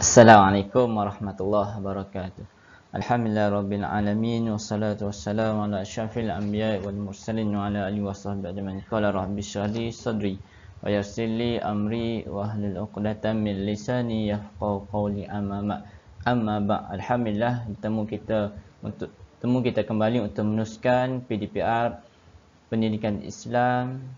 Assalamualaikum warahmatullahi wabarakatuh. Alhamdulillah rabbil alamin wassalatu wassalamu ala asyrafil anbiya wal mursalin wa ala alihi washabbi ajma'in. Qala rabbi shrli sadri wa yassir li amri wahlul 'uqdatam min lisani yafqahu qawli amama. Amma ba alhamdulillah bertemu kita untuk temu kita kembali untuk meneruskan PDPR Pendidikan Islam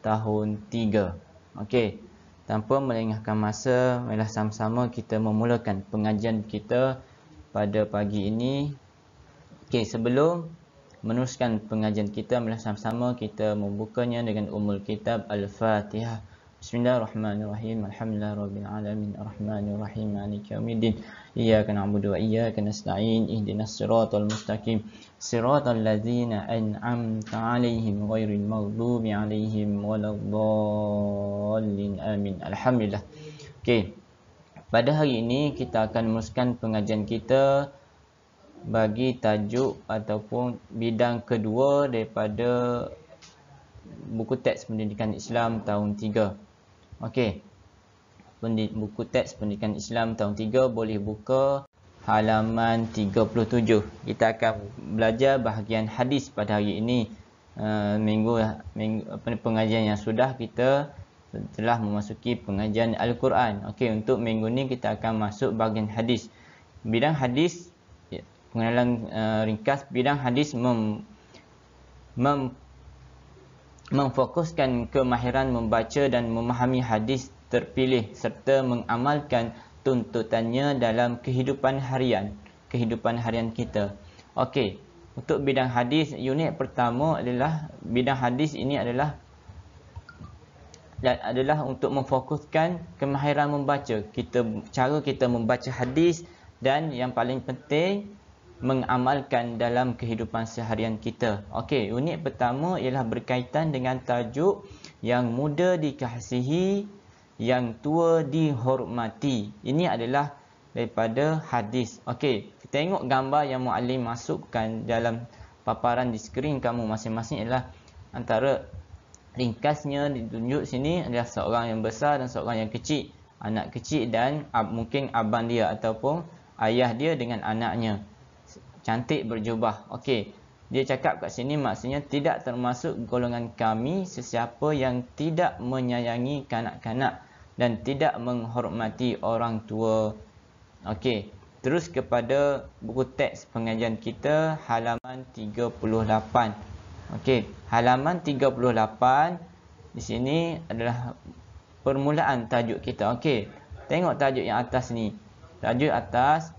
tahun 3. Okey tanpa melengahkan masa, marilah sama-sama kita memulakan pengajian kita pada pagi ini. Okey, sebelum meneruskan pengajian kita, marilah sama-sama kita membukanya dengan umul kitab Al-Fatihah. Bismillahirrahmanirrahim. Alhamdulillah rabbil alamin. Arrahmanirrahim. Maliki yaumiddin. إياك نعبد وإياك نستعين اهدنا الصراط المستقيم صراط الذين أنعمت عليهم غير المغضوب عليهم ولا الضالين آمين الحمد لله okay. Pada hari ini kita akan meneruskan pengajian kita bagi tajuk ataupun bidang kedua daripada buku teks pendidikan Islam tahun 3. Okey buku teks pendidikan Islam tahun 3 boleh buka halaman 37. Kita akan belajar bahagian hadis pada hari ini. Uh, minggu, minggu pengajian yang sudah kita telah memasuki pengajian Al-Quran. Okey, untuk minggu ni kita akan masuk bahagian hadis. Bidang hadis ya, pengenalan uh, ringkas bidang hadis mem, mem memfokuskan kemahiran membaca dan memahami hadis terpilih serta mengamalkan tuntutannya dalam kehidupan harian, kehidupan harian kita. Okey, untuk bidang hadis unit pertama adalah bidang hadis ini adalah dan adalah untuk memfokuskan kemahiran membaca. Kita cara kita membaca hadis dan yang paling penting mengamalkan dalam kehidupan seharian kita. Okey, unit pertama ialah berkaitan dengan tajuk yang muda dikasihi yang tua dihormati. Ini adalah daripada hadis. Okey, kita tengok gambar yang muallim masukkan dalam paparan di skrin kamu masing-masing adalah antara ringkasnya ditunjuk sini adalah seorang yang besar dan seorang yang kecil, anak kecil dan mungkin abang dia ataupun ayah dia dengan anaknya. Cantik berjubah. Okey. Dia cakap kat sini maksudnya tidak termasuk golongan kami sesiapa yang tidak menyayangi kanak-kanak dan tidak menghormati orang tua. Okey, terus kepada buku teks pengajian kita halaman 38. Okey, halaman 38 di sini adalah permulaan tajuk kita. Okey, tengok tajuk yang atas ni. Tajuk atas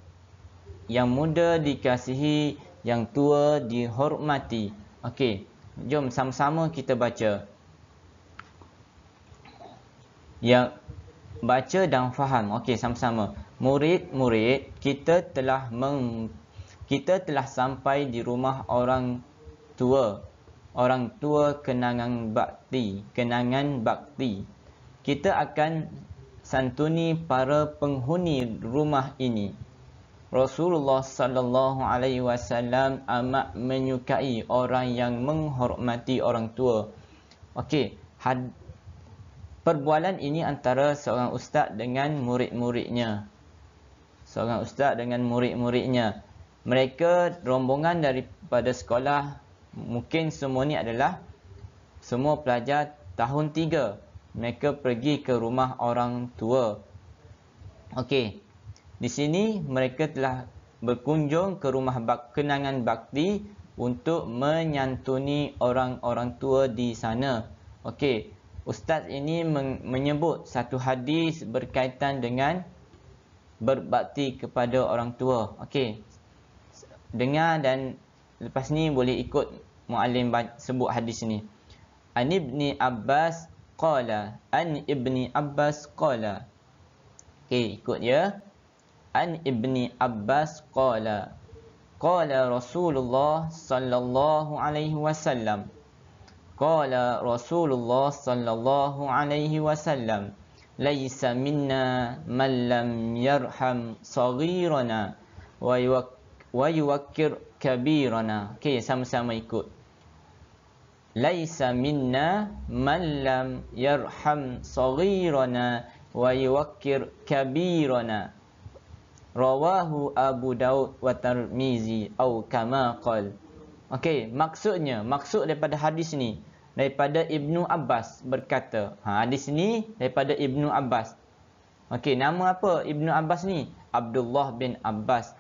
yang muda dikasihi, yang tua dihormati. Okey, jom sama-sama kita baca yang baca dan faham. Okey, sama-sama. Murid-murid, kita telah meng kita telah sampai di rumah orang tua. Orang tua kenangan bakti, kenangan bakti. Kita akan santuni para penghuni rumah ini. Rasulullah sallallahu alaihi wasallam amat menyukai orang yang menghormati orang tua. Okey, had perbualan ini antara seorang ustaz dengan murid-muridnya. Seorang ustaz dengan murid-muridnya. Mereka rombongan daripada sekolah mungkin semua ni adalah semua pelajar tahun tiga. Mereka pergi ke rumah orang tua. Okey. Di sini mereka telah berkunjung ke rumah bak- kenangan bakti untuk menyantuni orang-orang tua di sana. Okey. Ustaz ini menyebut satu hadis berkaitan dengan berbakti kepada orang tua. Okey. Dengar dan lepas ni boleh ikut muallim sebut hadis ni. Ani Ibni Abbas qala, An Ibni Abbas qala. Okey, ikut ya. An Ibni Abbas qala. Qala Rasulullah sallallahu alaihi wasallam. Qala Rasulullah sallallahu alaihi wasallam Laisa minna man lam yarham saghirana wa yuwakkir kabirana Okay, sama-sama ikut Laisa minna man lam yarham saghirana wa yuwakkir kabirana Rawahu Abu Daud wa Tarmizi Au kama qal Okay, maksudnya, maksud daripada hadis ni daripada Ibnu Abbas berkata. Ha hadis ni daripada Ibnu Abbas. Okey, nama apa Ibnu Abbas ni? Abdullah bin Abbas.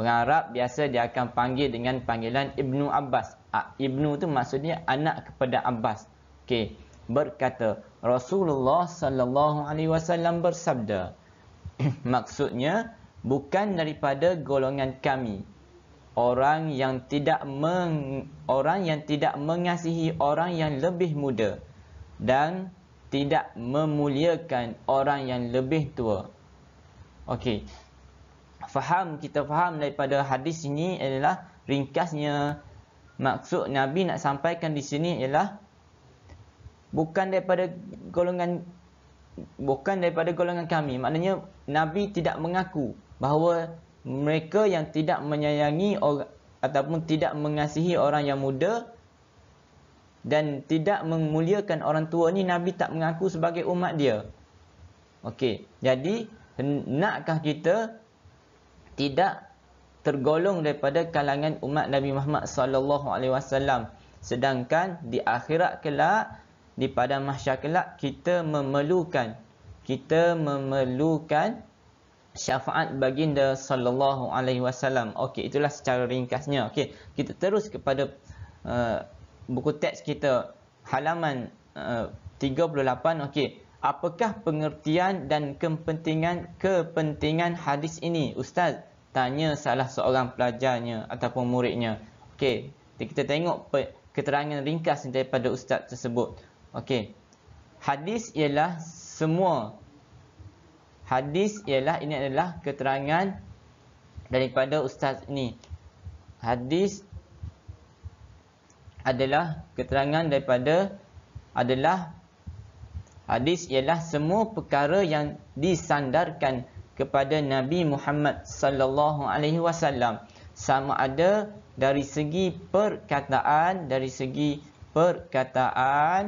Orang Arab biasa dia akan panggil dengan panggilan Ibnu Abbas. Ha, Ibnu tu maksudnya anak kepada Abbas. Okey, berkata Rasulullah sallallahu alaihi wasallam bersabda maksudnya bukan daripada golongan kami orang yang tidak meng, orang yang tidak mengasihi orang yang lebih muda dan tidak memuliakan orang yang lebih tua. Okey. Faham kita faham daripada hadis ini ialah ringkasnya maksud Nabi nak sampaikan di sini ialah bukan daripada golongan bukan daripada golongan kami. Maknanya Nabi tidak mengaku bahawa mereka yang tidak menyayangi orang, ataupun tidak mengasihi orang yang muda dan tidak memuliakan orang tua ni Nabi tak mengaku sebagai umat dia. Okey, jadi nakkah kita tidak tergolong daripada kalangan umat Nabi Muhammad sallallahu alaihi wasallam sedangkan di akhirat kelak di padang mahsyar kelak kita memerlukan kita memerlukan syafaat baginda sallallahu alaihi wasallam. Okey, itulah secara ringkasnya. Okey, kita terus kepada uh, buku teks kita halaman uh, 38. Okey, apakah pengertian dan kepentingan kepentingan hadis ini, ustaz? Tanya salah seorang pelajarnya ataupun muridnya. Okey, kita tengok keterangan ringkas daripada ustaz tersebut. Okey. Hadis ialah semua Hadis ialah ini adalah keterangan daripada ustaz ini. Hadis adalah keterangan daripada adalah hadis ialah semua perkara yang disandarkan kepada Nabi Muhammad sallallahu alaihi wasallam sama ada dari segi perkataan dari segi perkataan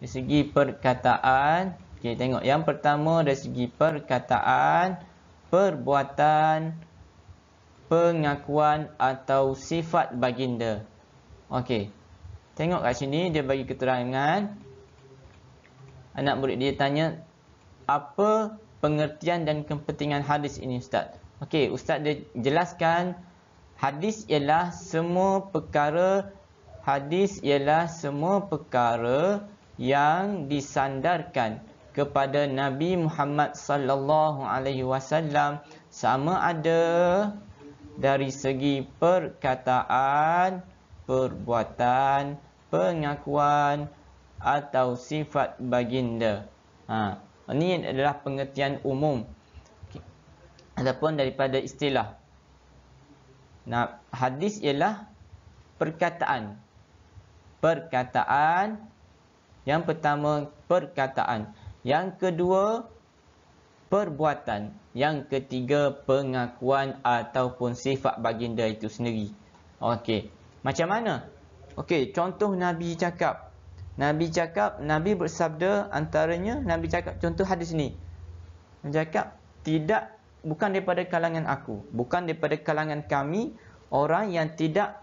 dari segi perkataan Okey, tengok. Yang pertama dari segi perkataan, perbuatan, pengakuan atau sifat baginda. Okey. Tengok kat sini, dia bagi keterangan. Anak murid dia tanya, apa pengertian dan kepentingan hadis ini Ustaz? Okey, Ustaz dia jelaskan, hadis ialah semua perkara, hadis ialah semua perkara yang disandarkan kepada Nabi Muhammad sallallahu alaihi wasallam sama ada dari segi perkataan, perbuatan, pengakuan atau sifat baginda. Ha, ini adalah pengertian umum okay. ataupun daripada istilah. Nah, hadis ialah perkataan. Perkataan yang pertama perkataan. Yang kedua, perbuatan. Yang ketiga, pengakuan ataupun sifat baginda itu sendiri. Okey, macam mana? Okey, contoh Nabi cakap. Nabi cakap, Nabi bersabda antaranya, Nabi cakap contoh hadis ni. Nabi cakap, tidak, bukan daripada kalangan aku. Bukan daripada kalangan kami, orang yang tidak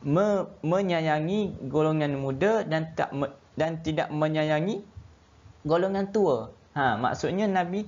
me- menyayangi golongan muda dan tak dan tidak menyayangi golongan tua. Ha, maksudnya Nabi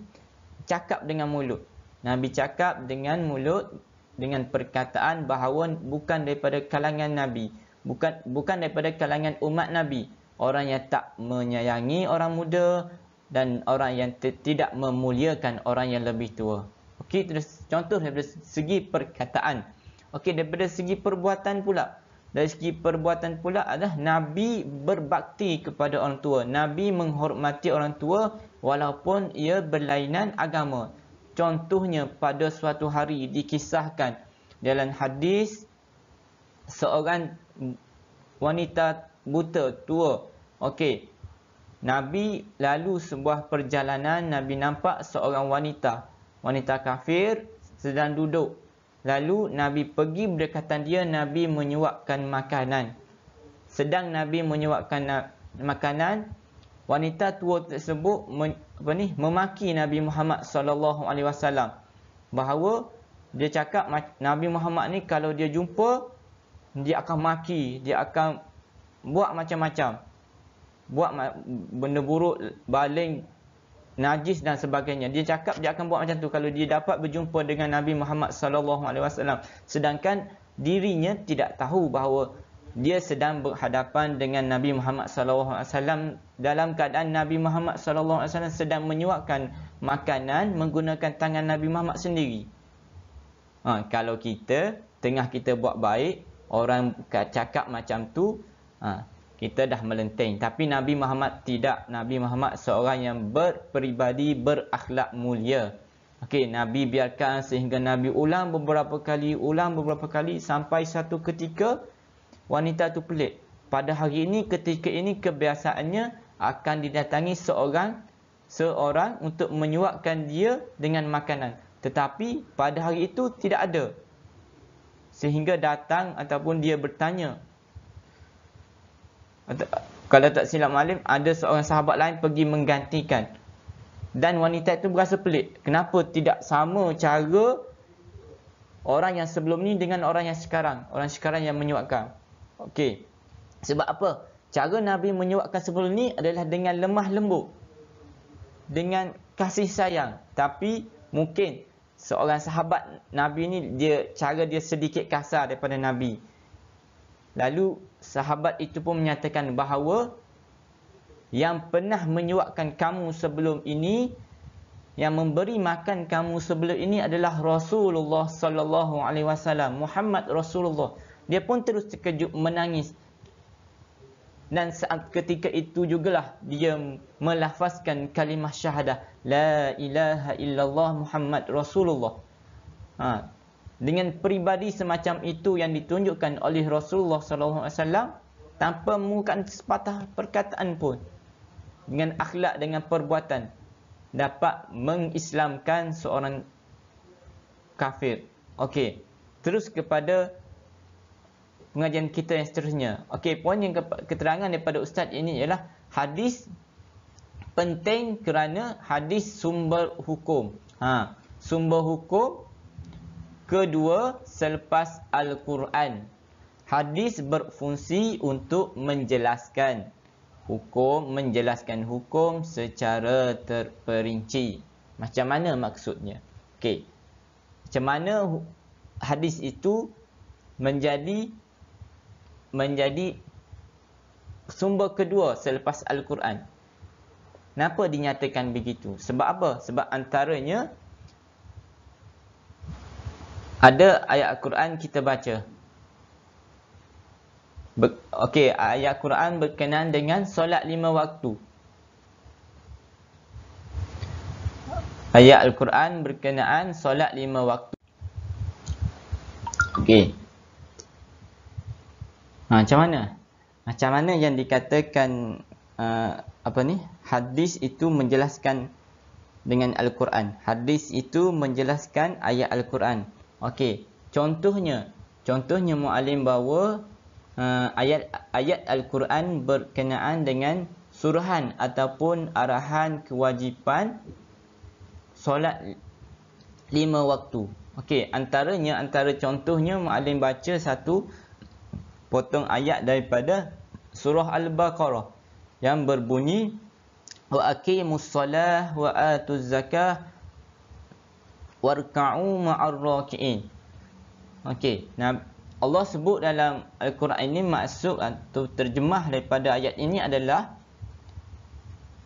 cakap dengan mulut. Nabi cakap dengan mulut dengan perkataan bahawa bukan daripada kalangan Nabi, bukan bukan daripada kalangan umat Nabi, orang yang tak menyayangi orang muda dan orang yang tidak memuliakan orang yang lebih tua. Okey, terus contoh daripada segi perkataan. Okey, daripada segi perbuatan pula. Dari segi perbuatan pula adalah Nabi berbakti kepada orang tua. Nabi menghormati orang tua walaupun ia berlainan agama. Contohnya pada suatu hari dikisahkan dalam hadis seorang wanita buta tua. Okey. Nabi lalu sebuah perjalanan Nabi nampak seorang wanita, wanita kafir sedang duduk Lalu Nabi pergi berdekatan dia, Nabi menyuapkan makanan. Sedang Nabi menyuapkan makanan, wanita tua tersebut apa ni, memaki Nabi Muhammad sallallahu alaihi wasallam bahawa dia cakap Nabi Muhammad ni kalau dia jumpa dia akan maki, dia akan buat macam-macam. Buat benda buruk, baling najis dan sebagainya. Dia cakap dia akan buat macam tu kalau dia dapat berjumpa dengan Nabi Muhammad sallallahu alaihi wasallam sedangkan dirinya tidak tahu bahawa dia sedang berhadapan dengan Nabi Muhammad sallallahu alaihi wasallam dalam keadaan Nabi Muhammad sallallahu alaihi wasallam sedang menyuapkan makanan menggunakan tangan Nabi Muhammad sendiri. Ha, kalau kita tengah kita buat baik, orang cakap macam tu, ha, kita dah melenting. Tapi Nabi Muhammad tidak. Nabi Muhammad seorang yang berperibadi, berakhlak mulia. Okey, Nabi biarkan sehingga Nabi ulang beberapa kali, ulang beberapa kali sampai satu ketika wanita itu pelik. Pada hari ini, ketika ini kebiasaannya akan didatangi seorang seorang untuk menyuapkan dia dengan makanan. Tetapi pada hari itu tidak ada. Sehingga datang ataupun dia bertanya, kalau tak silap maklum ada seorang sahabat lain pergi menggantikan dan wanita itu berasa pelik kenapa tidak sama cara orang yang sebelum ni dengan orang yang sekarang orang sekarang yang menyuapkan okey sebab apa cara nabi menyuapkan sebelum ni adalah dengan lemah lembut dengan kasih sayang tapi mungkin seorang sahabat nabi ni dia cara dia sedikit kasar daripada nabi Lalu sahabat itu pun menyatakan bahawa yang pernah menyuapkan kamu sebelum ini yang memberi makan kamu sebelum ini adalah Rasulullah sallallahu alaihi wasallam Muhammad Rasulullah. Dia pun terus terkejut menangis. Dan saat ketika itu jugalah dia melafazkan kalimah syahadah la ilaha illallah Muhammad Rasulullah. Ha, dengan peribadi semacam itu yang ditunjukkan oleh Rasulullah sallallahu alaihi wasallam tanpa mengucapkan sepatah perkataan pun dengan akhlak dengan perbuatan dapat mengislamkan seorang kafir. Okey, terus kepada pengajian kita yang seterusnya. Okey, poin yang keterangan daripada ustaz ini ialah hadis penting kerana hadis sumber hukum. Ha, sumber hukum Kedua, selepas Al-Quran. Hadis berfungsi untuk menjelaskan hukum, menjelaskan hukum secara terperinci. Macam mana maksudnya? Okey. Macam mana hadis itu menjadi menjadi sumber kedua selepas Al-Quran? Kenapa dinyatakan begitu? Sebab apa? Sebab antaranya ada ayat Al-Quran kita baca. Okey, ayat Al-Quran berkenaan dengan solat lima waktu. Ayat Al-Quran berkenaan solat lima waktu. Okey. Ha, macam mana? Macam mana yang dikatakan uh, apa ni? Hadis itu menjelaskan dengan Al-Quran. Hadis itu menjelaskan ayat Al-Quran. Okey, contohnya, contohnya mualim bawa uh, ayat ayat al-Quran berkenaan dengan suruhan ataupun arahan kewajipan solat lima waktu. Okey, antaranya antara contohnya mualim baca satu potong ayat daripada surah al-Baqarah yang berbunyi wa aqimus solah wa atuz zakah warka'u ma'ar Okey. Nah, Allah sebut dalam Al-Quran ini maksud atau terjemah daripada ayat ini adalah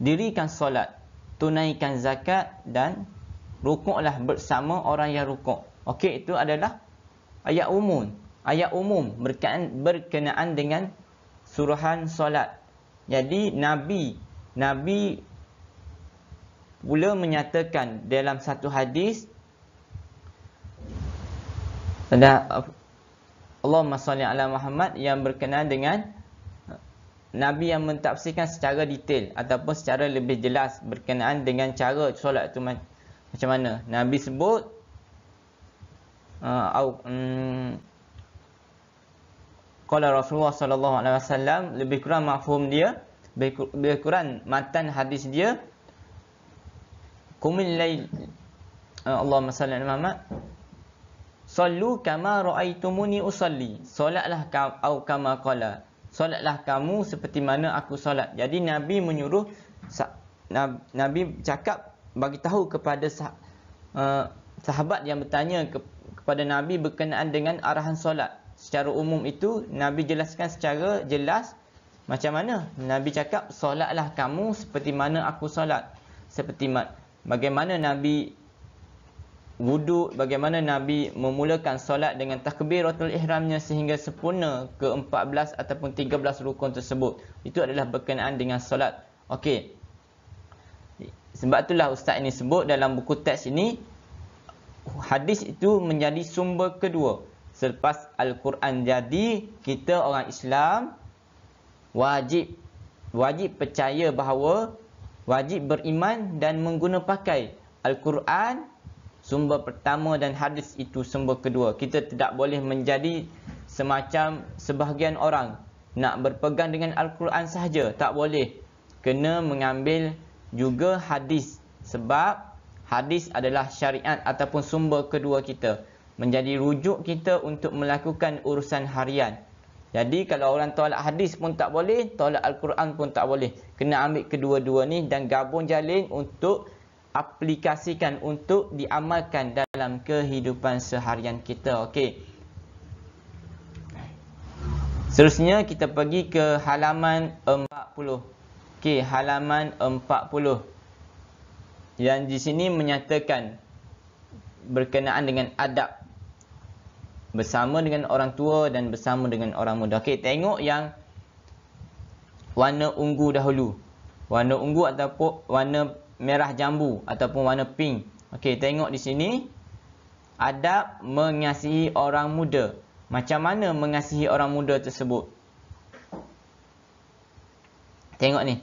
dirikan solat, tunaikan zakat dan rukuklah bersama orang yang rukuk. Okey, itu adalah ayat umum. Ayat umum berkenaan, berkenaan dengan suruhan solat. Jadi Nabi Nabi pula menyatakan dalam satu hadis dan Allahumma salli ala Muhammad yang berkenaan dengan uh, Nabi yang mentafsirkan secara detail ataupun secara lebih jelas berkenaan dengan cara solat itu macam mana. Nabi sebut uh, um, mm, Kala Rasulullah sallallahu alaihi wasallam lebih kurang mafhum dia lebih kurang matan hadis dia Kumil lail uh, Allahumma salli ala Muhammad Sallu kama ra'aitumuni usalli. Solatlah kamu au kama qala. Solatlah kamu seperti mana aku solat. Jadi Nabi menyuruh Nabi cakap bagi tahu kepada sah, uh, sahabat yang bertanya ke, kepada Nabi berkenaan dengan arahan solat. Secara umum itu Nabi jelaskan secara jelas macam mana? Nabi cakap solatlah kamu seperti mana aku solat. Seperti bagaimana Nabi Wudu, bagaimana Nabi memulakan solat dengan takbiratul ihramnya sehingga sempurna ke-14 ataupun 13 rukun tersebut. Itu adalah berkenaan dengan solat. Okey. Sebab itulah ustaz ini sebut dalam buku teks ini hadis itu menjadi sumber kedua selepas al-Quran jadi kita orang Islam wajib wajib percaya bahawa wajib beriman dan menggunakan pakai Al-Quran sumber pertama dan hadis itu sumber kedua. Kita tidak boleh menjadi semacam sebahagian orang nak berpegang dengan Al-Quran sahaja. Tak boleh. Kena mengambil juga hadis. Sebab hadis adalah syariat ataupun sumber kedua kita. Menjadi rujuk kita untuk melakukan urusan harian. Jadi kalau orang tolak hadis pun tak boleh, tolak Al-Quran pun tak boleh. Kena ambil kedua-dua ni dan gabung jalin untuk aplikasikan untuk diamalkan dalam kehidupan seharian kita. Okey. Seterusnya kita pergi ke halaman 40. Okey, halaman 40. Yang di sini menyatakan berkenaan dengan adab bersama dengan orang tua dan bersama dengan orang muda. Okey, tengok yang warna ungu dahulu. Warna ungu ataupun warna merah jambu ataupun warna pink. Okey, tengok di sini. Adab mengasihi orang muda. Macam mana mengasihi orang muda tersebut? Tengok ni.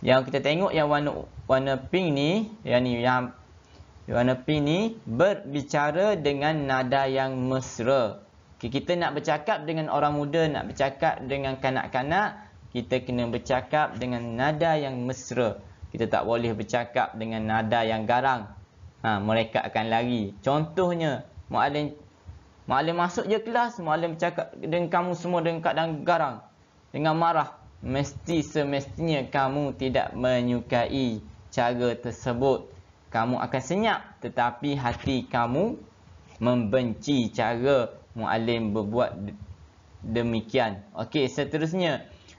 Yang kita tengok yang warna warna pink ni, yang ni yang warna pink ni berbicara dengan nada yang mesra. Okay, kita nak bercakap dengan orang muda, nak bercakap dengan kanak-kanak, kita kena bercakap dengan nada yang mesra. Kita tak boleh bercakap dengan nada yang garang. Ha, mereka akan lari. Contohnya, Mu'alim Mu'alim masuk je kelas, Mu'alim bercakap dengan kamu semua dengan keadaan garang. Dengan marah. Mesti semestinya kamu tidak menyukai cara tersebut. Kamu akan senyap. Tetapi hati kamu membenci cara Mu'alim berbuat demikian. Okey, seterusnya. Seterusnya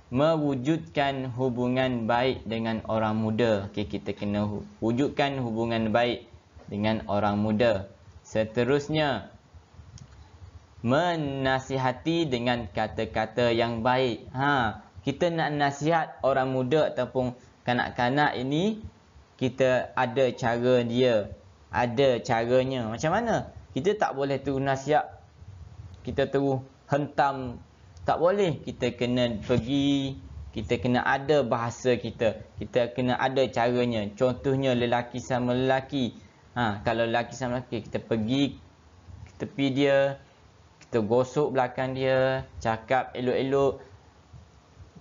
mewujudkan hubungan baik dengan orang muda. Okey, kita kena wujudkan hubungan baik dengan orang muda. Seterusnya, menasihati dengan kata-kata yang baik. Ha, kita nak nasihat orang muda ataupun kanak-kanak ini, kita ada cara dia. Ada caranya. Macam mana? Kita tak boleh terus nasihat. Kita terus hentam tak boleh kita kena pergi kita kena ada bahasa kita kita kena ada caranya contohnya lelaki sama lelaki ha, kalau lelaki sama lelaki kita pergi kita tepi dia kita gosok belakang dia cakap elok-elok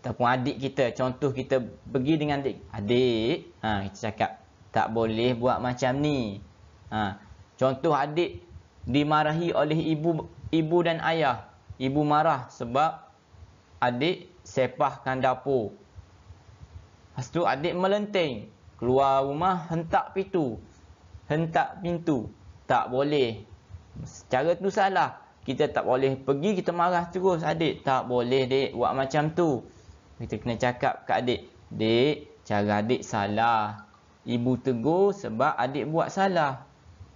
ataupun adik kita contoh kita pergi dengan adik adik ha, kita cakap tak boleh buat macam ni ha, contoh adik dimarahi oleh ibu ibu dan ayah Ibu marah sebab adik sepahkan dapur. Lepas tu adik melenting. Keluar rumah hentak pintu. Hentak pintu. Tak boleh. Secara tu salah. Kita tak boleh pergi, kita marah terus adik. Tak boleh dek buat macam tu. Kita kena cakap ke adik. Dek, cara adik salah. Ibu tegur sebab adik buat salah.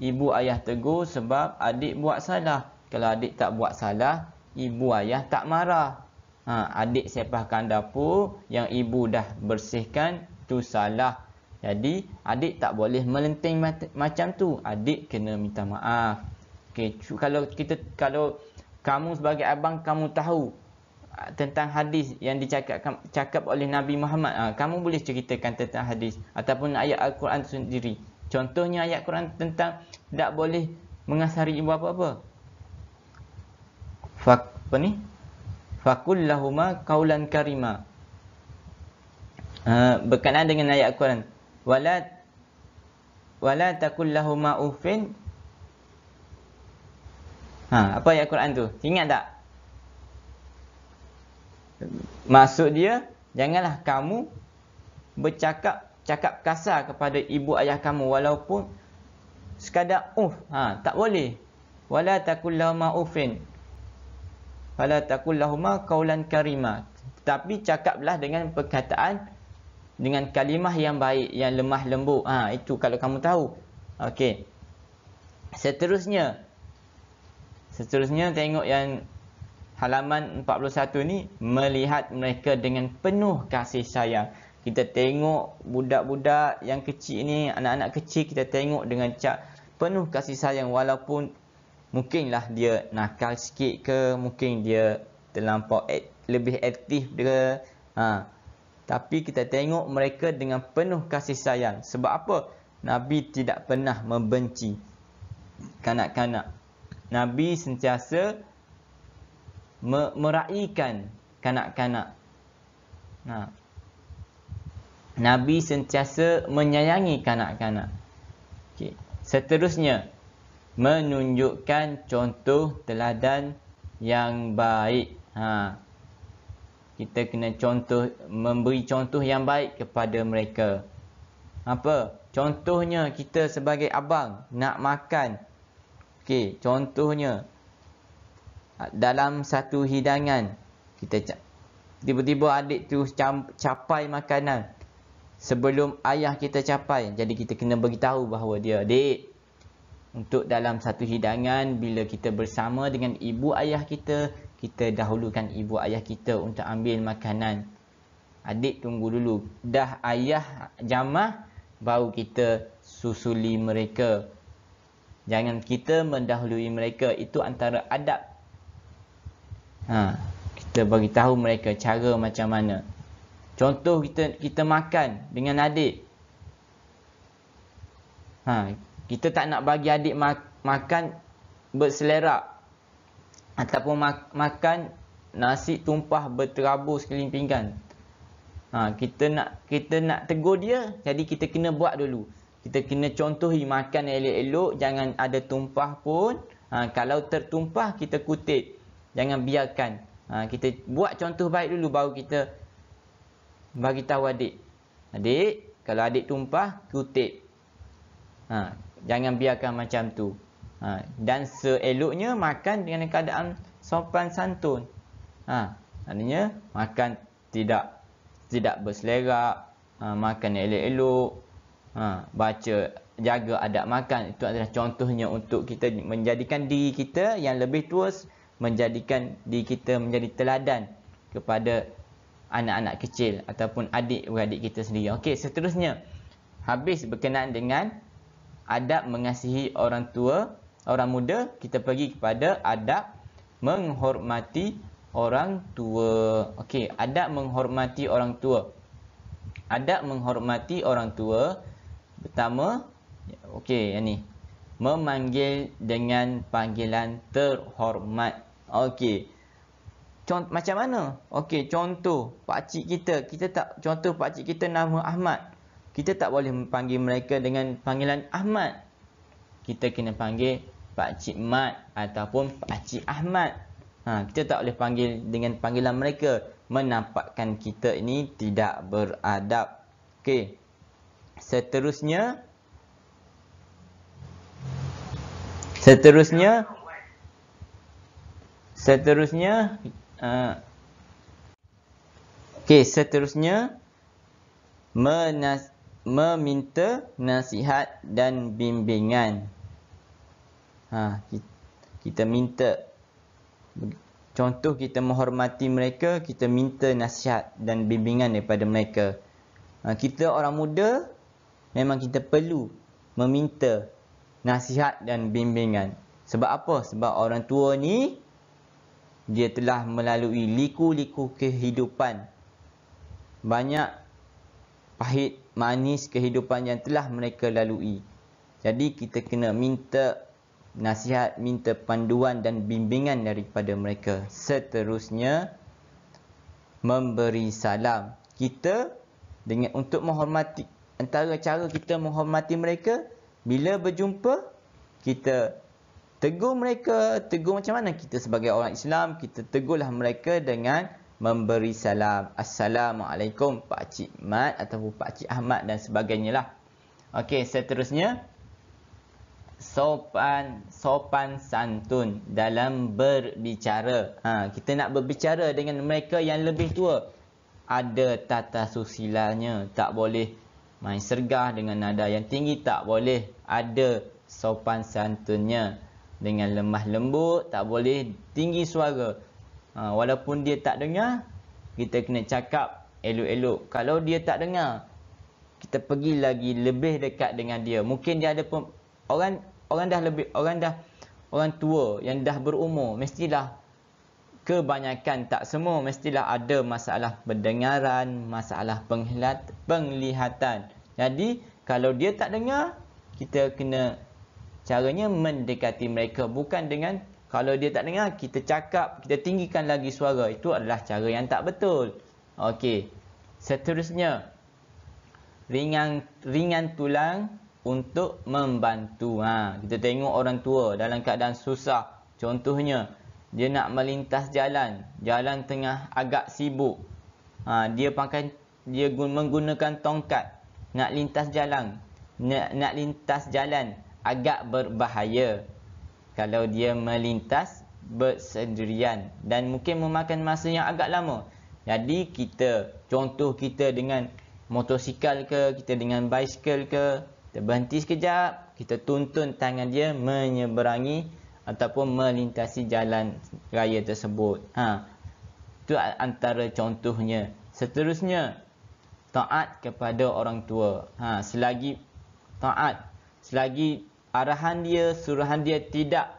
Ibu ayah tegur sebab adik buat salah. Kalau adik tak buat salah, ibu ayah tak marah. Ha, adik sepahkan dapur yang ibu dah bersihkan tu salah. Jadi adik tak boleh melenting macam tu. Adik kena minta maaf. Okey, kalau kita kalau kamu sebagai abang kamu tahu ah, tentang hadis yang dicakap cakap oleh Nabi Muhammad ha, kamu boleh ceritakan tentang hadis ataupun ayat al-Quran sendiri contohnya ayat Quran tentang tak boleh mengasari ibu apa-apa Fak, apa ni? Fakul lahuma kaulan karima. Uh, berkenaan dengan ayat Quran. Walat, wala takul lahuma ufin. Ha, apa ayat Quran tu? Ingat tak? Maksud dia, janganlah kamu bercakap cakap kasar kepada ibu ayah kamu walaupun sekadar uf. Ha, tak boleh. Wala takul lahuma ufin fala taqul lahumma qawlan karima tapi cakaplah dengan perkataan dengan kalimah yang baik yang lemah lembut ha itu kalau kamu tahu okey seterusnya seterusnya tengok yang halaman 41 ni melihat mereka dengan penuh kasih sayang kita tengok budak-budak yang kecil ni anak-anak kecil kita tengok dengan cak penuh kasih sayang walaupun mungkinlah dia nakal sikit ke mungkin dia terlampau ad, lebih aktif dia ha. tapi kita tengok mereka dengan penuh kasih sayang sebab apa nabi tidak pernah membenci kanak-kanak nabi sentiasa me- meraikan kanak-kanak ha. nabi sentiasa menyayangi kanak-kanak okay. seterusnya menunjukkan contoh teladan yang baik. Ha. Kita kena contoh memberi contoh yang baik kepada mereka. Apa? Contohnya kita sebagai abang nak makan. Okey, contohnya dalam satu hidangan kita tiba-tiba adik tu capai makanan sebelum ayah kita capai. Jadi kita kena bagi tahu bahawa dia, "Dik, untuk dalam satu hidangan bila kita bersama dengan ibu ayah kita kita dahulukan ibu ayah kita untuk ambil makanan adik tunggu dulu dah ayah jamah baru kita susuli mereka jangan kita mendahului mereka itu antara adab ha kita bagi tahu mereka cara macam mana contoh kita kita makan dengan adik ha kita tak nak bagi adik ma- makan berselera ataupun ma- makan nasi tumpah berterabur sekeliling pinggan. Ha, kita nak kita nak tegur dia, jadi kita kena buat dulu. Kita kena contohi makan elok-elok, jangan ada tumpah pun. Ha, kalau tertumpah, kita kutip. Jangan biarkan. Ha, kita buat contoh baik dulu baru kita bagi tahu adik. Adik, kalau adik tumpah, kutip. Ha, Jangan biarkan macam tu. Ha. Dan seeloknya makan dengan keadaan sopan santun. Ha. Artinya makan tidak tidak berselerak. Ha. Makan elok-elok. Ha. Baca jaga adab makan. Itu adalah contohnya untuk kita menjadikan diri kita yang lebih tua. Menjadikan diri kita menjadi teladan kepada anak-anak kecil ataupun adik-beradik kita sendiri. Okey, seterusnya. Habis berkenaan dengan adab mengasihi orang tua, orang muda, kita pergi kepada adab menghormati orang tua. Okey, adab menghormati orang tua. Adab menghormati orang tua pertama okey, yang ni. Memanggil dengan panggilan terhormat. Okey. Macam mana? Okey, contoh pakcik kita, kita tak contoh pakcik kita nama Ahmad kita tak boleh panggil mereka dengan panggilan Ahmad. Kita kena panggil Pak Cik Mat ataupun Pak Cik Ahmad. Ha, kita tak boleh panggil dengan panggilan mereka. Menampakkan kita ini tidak beradab. Okey. Seterusnya. Seterusnya. Seterusnya. Uh, Okey, seterusnya. Menas, meminta nasihat dan bimbingan. Ha, kita minta. Contoh kita menghormati mereka, kita minta nasihat dan bimbingan daripada mereka. Ha, kita orang muda, memang kita perlu meminta nasihat dan bimbingan. Sebab apa? Sebab orang tua ni, dia telah melalui liku-liku kehidupan. Banyak pahit manis kehidupan yang telah mereka lalui. Jadi kita kena minta nasihat, minta panduan dan bimbingan daripada mereka. Seterusnya memberi salam. Kita dengan untuk menghormati antara cara kita menghormati mereka bila berjumpa kita tegur mereka, tegur macam mana kita sebagai orang Islam, kita tegurlah mereka dengan memberi salam. Assalamualaikum Pak Cik Mat ataupun Pak Cik Ahmad dan sebagainya lah. Okey, seterusnya sopan sopan santun dalam berbicara. Ha, kita nak berbicara dengan mereka yang lebih tua. Ada tata susilanya, tak boleh main sergah dengan nada yang tinggi, tak boleh ada sopan santunnya dengan lemah lembut, tak boleh tinggi suara. Ha, walaupun dia tak dengar, kita kena cakap elok-elok. Kalau dia tak dengar, kita pergi lagi lebih dekat dengan dia. Mungkin dia ada pun, orang orang dah lebih orang dah orang tua yang dah berumur mestilah kebanyakan tak semua mestilah ada masalah pendengaran, masalah penglihatan. Jadi kalau dia tak dengar, kita kena caranya mendekati mereka bukan dengan kalau dia tak dengar, kita cakap, kita tinggikan lagi suara. Itu adalah cara yang tak betul. Okey. Seterusnya, ringan ringan tulang untuk membantu. Ha, kita tengok orang tua dalam keadaan susah. Contohnya, dia nak melintas jalan. Jalan tengah agak sibuk. Ha, dia pakai dia menggunakan tongkat nak lintas jalan. Nak, nak lintas jalan agak berbahaya kalau dia melintas bersendirian dan mungkin memakan masa yang agak lama. Jadi kita, contoh kita dengan motosikal ke, kita dengan bicycle ke, kita berhenti sekejap, kita tuntun tangan dia menyeberangi ataupun melintasi jalan raya tersebut. Ha. Itu antara contohnya. Seterusnya, taat kepada orang tua. Ha. Selagi taat, selagi arahan dia, suruhan dia tidak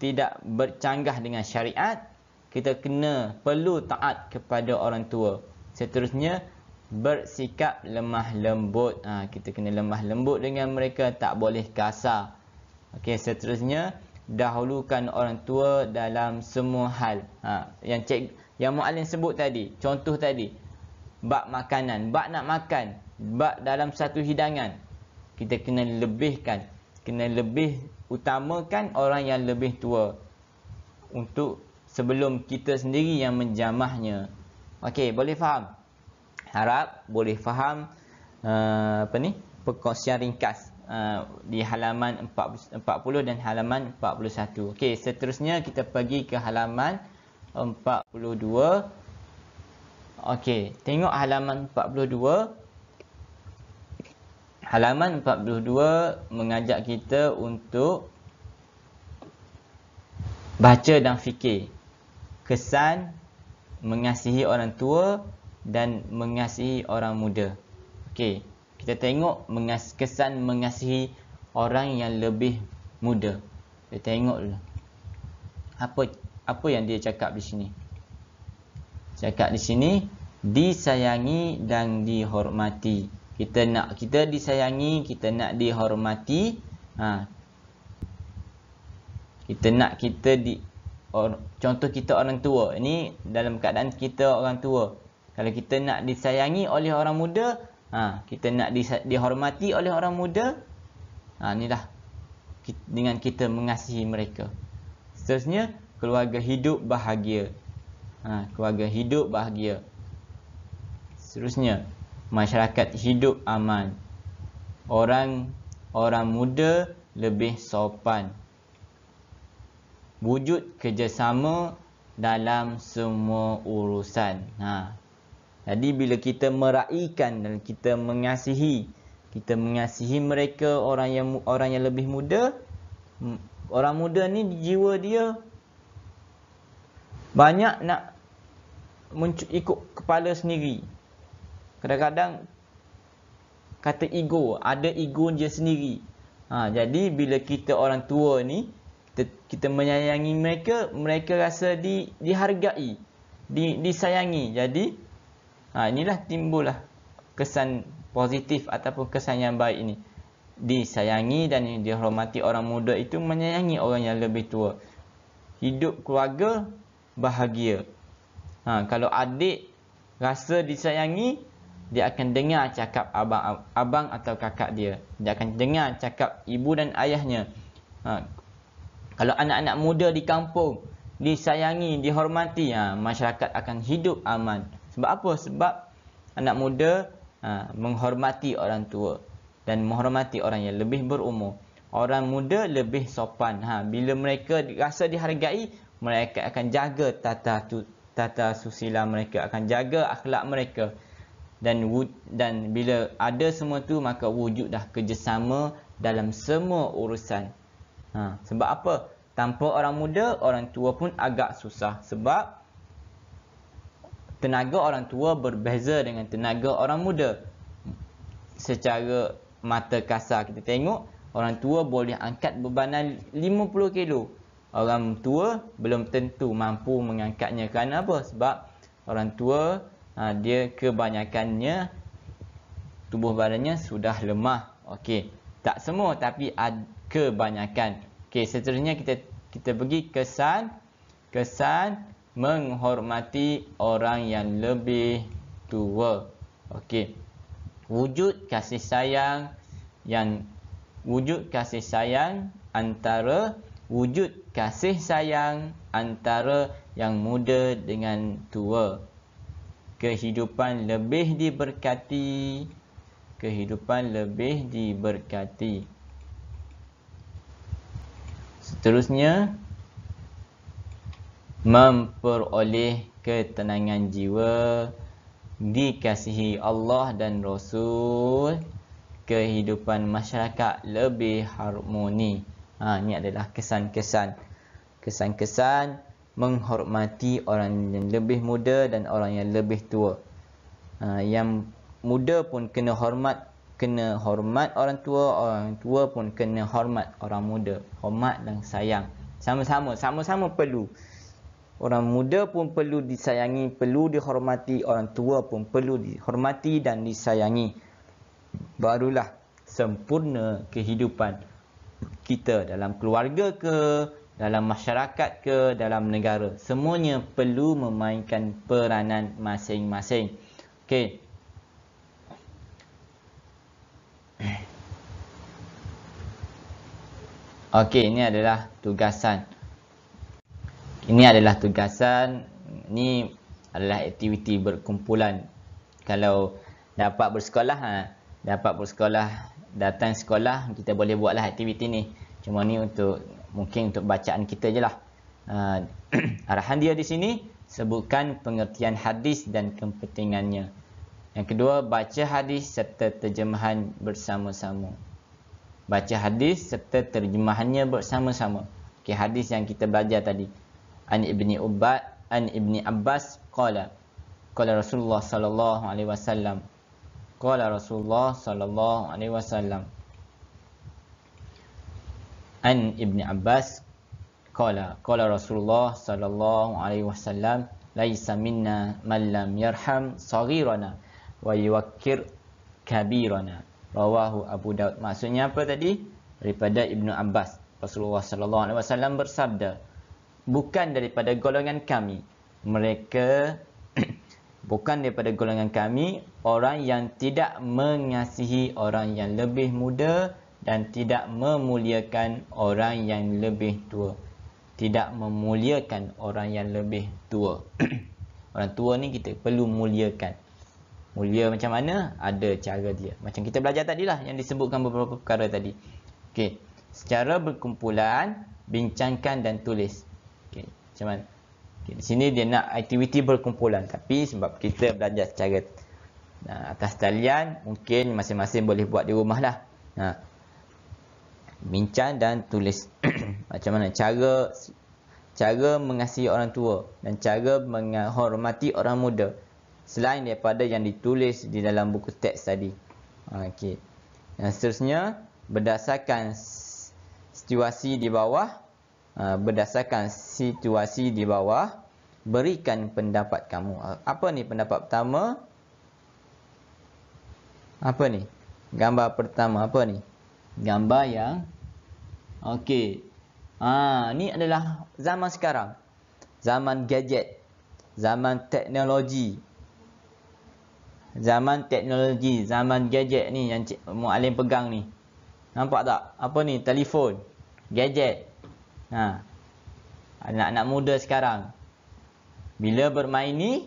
tidak bercanggah dengan syariat, kita kena perlu taat kepada orang tua. Seterusnya, bersikap lemah lembut. Ha, kita kena lemah lembut dengan mereka, tak boleh kasar. Okey, seterusnya, dahulukan orang tua dalam semua hal. Ha, yang cik, yang Mu'alim sebut tadi, contoh tadi, bak makanan, bak nak makan, bak dalam satu hidangan, kita kena lebihkan, kena lebih utamakan orang yang lebih tua untuk sebelum kita sendiri yang menjamahnya. Okey, boleh faham? Harap boleh faham uh, apa ni? Perkongsian ringkas uh, di halaman 40 dan halaman 41. Okey, seterusnya kita pergi ke halaman 42. Okey, tengok halaman 42 halaman 42 mengajak kita untuk baca dan fikir kesan mengasihi orang tua dan mengasihi orang muda. Okey, kita tengok mengas- kesan mengasihi orang yang lebih muda. Kita tengok dulu. Apa apa yang dia cakap di sini? Cakap di sini disayangi dan dihormati kita nak kita disayangi kita nak dihormati ha. kita nak kita di or, contoh kita orang tua ini dalam keadaan kita orang tua kalau kita nak disayangi oleh orang muda ha, kita nak di, dihormati oleh orang muda ha, inilah dengan kita mengasihi mereka seterusnya keluarga hidup bahagia ha, keluarga hidup bahagia seterusnya masyarakat hidup aman. Orang orang muda lebih sopan. Wujud kerjasama dalam semua urusan. Ha. Jadi bila kita meraikan dan kita mengasihi, kita mengasihi mereka orang yang orang yang lebih muda, orang muda ni jiwa dia banyak nak ikut kepala sendiri kadang-kadang kata ego ada ego dia sendiri ha, jadi bila kita orang tua ni kita, kita menyayangi mereka mereka rasa di, dihargai di, disayangi jadi ha, inilah lah kesan positif ataupun kesan yang baik ini disayangi dan dihormati orang muda itu menyayangi orang yang lebih tua hidup keluarga bahagia ha, kalau adik rasa disayangi dia akan dengar cakap abang abang atau kakak dia dia akan dengar cakap ibu dan ayahnya ha. kalau anak-anak muda di kampung disayangi dihormati ha, masyarakat akan hidup aman sebab apa sebab anak muda ha, menghormati orang tua dan menghormati orang yang lebih berumur orang muda lebih sopan ha bila mereka rasa dihargai mereka akan jaga tata tata susila mereka akan jaga akhlak mereka dan dan bila ada semua tu maka wujudlah kerjasama dalam semua urusan. Ha, sebab apa? Tanpa orang muda, orang tua pun agak susah sebab tenaga orang tua berbeza dengan tenaga orang muda. Secara mata kasar kita tengok, orang tua boleh angkat bebanan 50 kilo. Orang tua belum tentu mampu mengangkatnya kerana apa? Sebab orang tua ha, dia kebanyakannya tubuh badannya sudah lemah. Okey, tak semua tapi ad, kebanyakan. Okey, seterusnya kita kita pergi kesan kesan menghormati orang yang lebih tua. Okey. Wujud kasih sayang yang wujud kasih sayang antara wujud kasih sayang antara yang muda dengan tua kehidupan lebih diberkati kehidupan lebih diberkati seterusnya memperoleh ketenangan jiwa dikasihi Allah dan Rasul kehidupan masyarakat lebih harmoni ha, ini adalah kesan-kesan kesan-kesan menghormati orang yang lebih muda dan orang yang lebih tua. Ha, yang muda pun kena hormat, kena hormat orang tua, orang tua pun kena hormat orang muda. Hormat dan sayang. Sama-sama, sama-sama perlu. Orang muda pun perlu disayangi, perlu dihormati, orang tua pun perlu dihormati dan disayangi. Barulah sempurna kehidupan kita dalam keluarga ke, dalam masyarakat ke dalam negara semuanya perlu memainkan peranan masing-masing okey okey ini adalah tugasan ini adalah tugasan ni adalah aktiviti berkumpulan kalau dapat bersekolah ha, dapat bersekolah datang sekolah kita boleh buatlah aktiviti ni cuma ni untuk mungkin untuk bacaan kita je lah. Uh, arahan dia di sini, sebutkan pengertian hadis dan kepentingannya. Yang kedua, baca hadis serta terjemahan bersama-sama. Baca hadis serta terjemahannya bersama-sama. Okey, hadis yang kita belajar tadi. An ibni Ubad, An ibni Abbas, Qala. Qala Rasulullah sallallahu alaihi wasallam. Qala Rasulullah sallallahu alaihi wasallam an Ibn Abbas qala qala Rasulullah sallallahu alaihi wasallam laisa minna man lam yarham saghirana wa yuwakkir kabirana rawahu Abu Daud maksudnya apa tadi daripada Ibn Abbas Rasulullah sallallahu alaihi wasallam bersabda bukan daripada golongan kami mereka bukan daripada golongan kami orang yang tidak mengasihi orang yang lebih muda dan tidak memuliakan orang yang lebih tua. Tidak memuliakan orang yang lebih tua. orang tua ni kita perlu muliakan. Mulia macam mana? Ada cara dia. Macam kita belajar tadi lah yang disebutkan beberapa perkara tadi. Okey. Secara berkumpulan, bincangkan dan tulis. Okey. Macam mana? Okay. Di sini dia nak aktiviti berkumpulan. Tapi sebab kita belajar secara nah, atas talian, mungkin masing-masing boleh buat di rumah lah. Nah bincang dan tulis macam mana cara cara mengasihi orang tua dan cara menghormati orang muda selain daripada yang ditulis di dalam buku teks tadi. Okey. Dan seterusnya berdasarkan situasi di bawah ah, berdasarkan situasi di bawah berikan pendapat kamu. Apa ni pendapat pertama? Apa ni? Gambar pertama apa ni? gambar yang okey ha ni adalah zaman sekarang zaman gadget zaman teknologi zaman teknologi zaman gadget ni yang cik mualim pegang ni nampak tak apa ni telefon gadget ha anak-anak muda sekarang bila bermain ni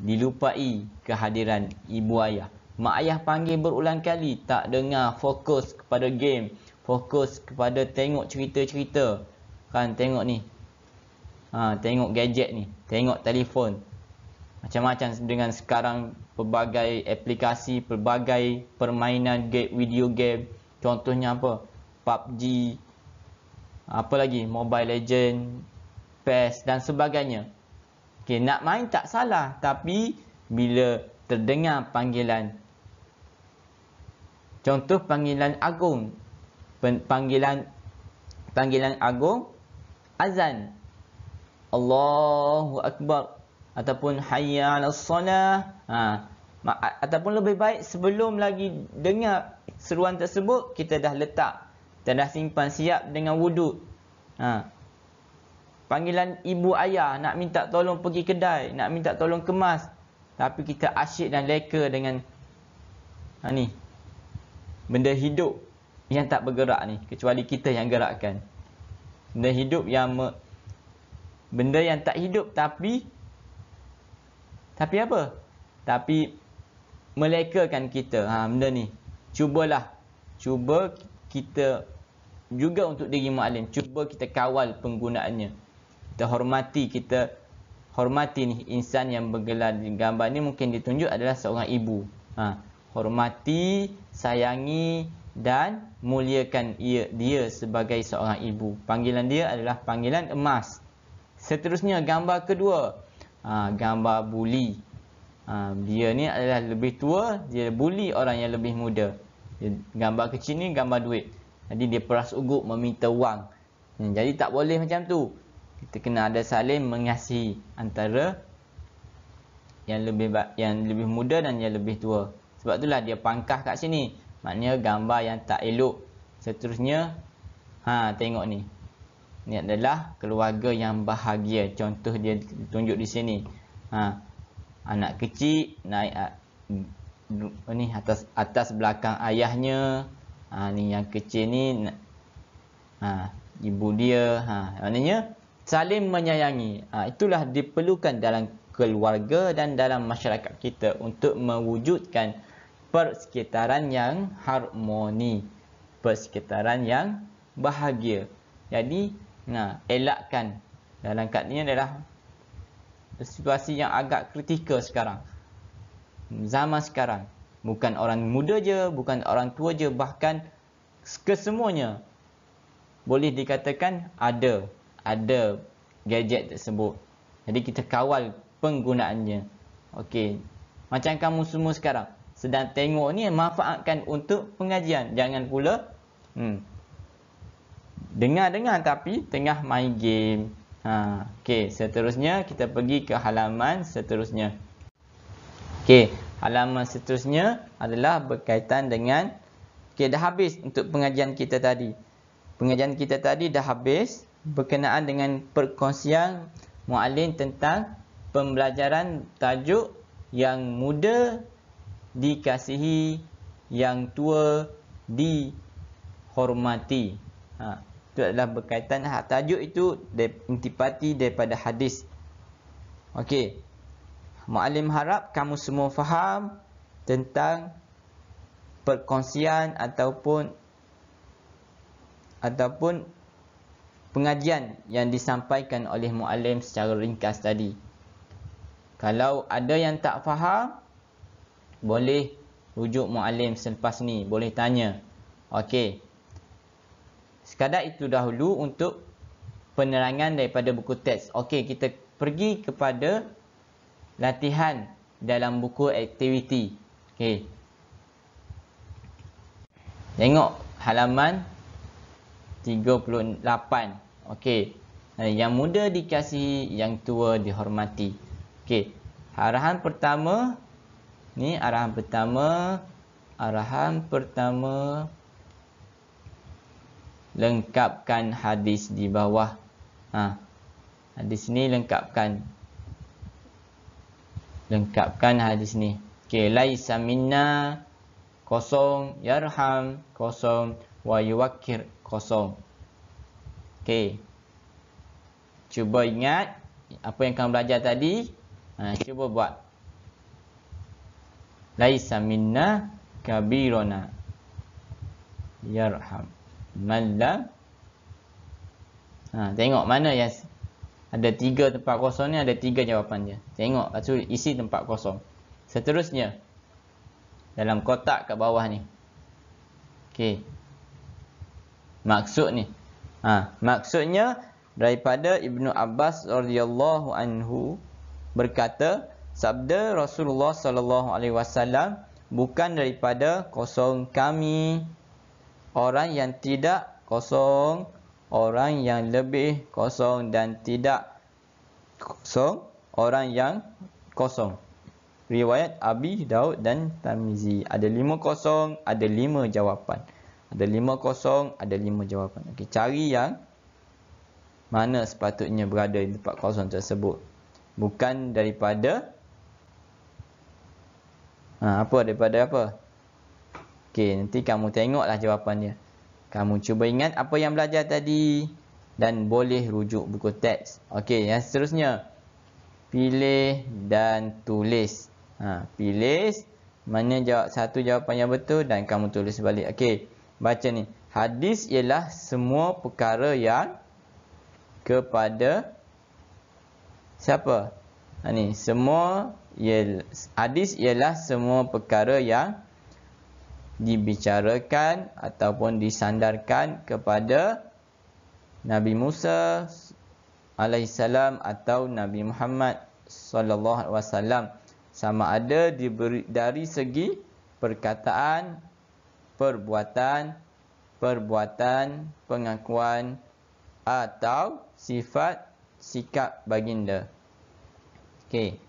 dilupai kehadiran ibu ayah Mak ayah panggil berulang kali, tak dengar, fokus kepada game, fokus kepada tengok cerita-cerita. Kan tengok ni. Ha, tengok gadget ni, tengok telefon. Macam-macam dengan sekarang pelbagai aplikasi, pelbagai permainan game, video game. Contohnya apa? PUBG, apa lagi? Mobile Legend, PES dan sebagainya. Okay, nak main tak salah, tapi bila terdengar panggilan Contoh panggilan agung. Panggilan panggilan agung azan. Allahu akbar ataupun hayya 'alas solah. Ha. ataupun lebih baik sebelum lagi dengar seruan tersebut kita dah letak dan dah simpan siap dengan wudhu. Ha. Panggilan ibu ayah nak minta tolong pergi kedai, nak minta tolong kemas. Tapi kita asyik dan leka dengan ha, ni, benda hidup yang tak bergerak ni kecuali kita yang gerakkan benda hidup yang me, benda yang tak hidup tapi tapi apa tapi melekakan kita ha benda ni cubalah cuba kita juga untuk diri muallim cuba kita kawal penggunaannya kita hormati kita hormati ni insan yang bergelar gambar ni mungkin ditunjuk adalah seorang ibu ha hormati, sayangi dan muliakan ia, dia sebagai seorang ibu. Panggilan dia adalah panggilan emas. Seterusnya gambar kedua, ha, gambar buli. Ha, dia ni adalah lebih tua, dia buli orang yang lebih muda. Gambar kecil ni gambar duit. Jadi dia peras ugut meminta wang. Hmm, jadi tak boleh macam tu. Kita kena ada saling mengasihi antara yang lebih yang lebih muda dan yang lebih tua. Sebab itulah dia pangkah kat sini. Maknanya gambar yang tak elok. Seterusnya, ha, tengok ni. Ni adalah keluarga yang bahagia. Contoh dia tunjuk di sini. Ha, anak kecil naik ni atas atas belakang ayahnya. Ha, ni yang kecil ni ha, ibu dia. Ha, maknanya saling menyayangi. Ha, itulah diperlukan dalam keluarga dan dalam masyarakat kita untuk mewujudkan persekitaran yang harmoni, persekitaran yang bahagia. Jadi, nah, elakkan dalam kad ini adalah situasi yang agak kritikal sekarang. Zaman sekarang, bukan orang muda je, bukan orang tua je, bahkan kesemuanya boleh dikatakan ada ada gadget tersebut. Jadi kita kawal penggunaannya. Okey. Macam kamu semua sekarang, sedang tengok ni manfaatkan untuk pengajian. Jangan pula hmm, dengar-dengar tapi tengah main game. Ha, okay, seterusnya kita pergi ke halaman seterusnya. Okay, halaman seterusnya adalah berkaitan dengan Okay, dah habis untuk pengajian kita tadi. Pengajian kita tadi dah habis berkenaan dengan perkongsian mualin tentang pembelajaran tajuk yang muda dikasihi yang tua dihormati ha, itu adalah berkaitan hak tajuk itu de, intipati daripada hadis Okey, mualim harap kamu semua faham tentang perkongsian ataupun ataupun pengajian yang disampaikan oleh mualim secara ringkas tadi kalau ada yang tak faham boleh rujuk mualim selepas ni boleh tanya okey sekadar itu dahulu untuk penerangan daripada buku teks okey kita pergi kepada latihan dalam buku aktiviti okey tengok halaman 38 okey eh, yang muda dikasihi yang tua dihormati okey arahan pertama Ni arahan pertama. Arahan pertama. Lengkapkan hadis di bawah. Ha. Hadis ni lengkapkan. Lengkapkan hadis ni. Okay. Laisa minna kosong. Yarham kosong. Wa yuwakir kosong. Okay. Cuba ingat apa yang kamu belajar tadi. Ha, cuba buat laisa minna kabirona yarham malla ha tengok mana yang ada tiga tempat kosong ni ada tiga jawapan dia tengok tu isi tempat kosong seterusnya dalam kotak kat bawah ni Okay, maksud ni ha maksudnya daripada Ibnu Abbas radhiyallahu anhu berkata sabda Rasulullah sallallahu alaihi wasallam bukan daripada kosong kami orang yang tidak kosong orang yang lebih kosong dan tidak kosong orang yang kosong riwayat Abi Daud dan Tirmizi ada lima kosong ada lima jawapan ada lima kosong ada lima jawapan okey cari yang mana sepatutnya berada di tempat kosong tersebut bukan daripada Ha, apa daripada apa? Okey, nanti kamu tengoklah jawapan dia. Kamu cuba ingat apa yang belajar tadi dan boleh rujuk buku teks. Okey, yang seterusnya. Pilih dan tulis. Ha, pilih mana jawab satu jawapan yang betul dan kamu tulis balik. Okey, baca ni. Hadis ialah semua perkara yang kepada siapa? Ha, ni, semua ialah hadis ialah semua perkara yang dibicarakan ataupun disandarkan kepada Nabi Musa as atau Nabi Muhammad sallallahu alaihi wasallam sama ada diberi dari segi perkataan perbuatan perbuatan pengakuan atau sifat sikap baginda okey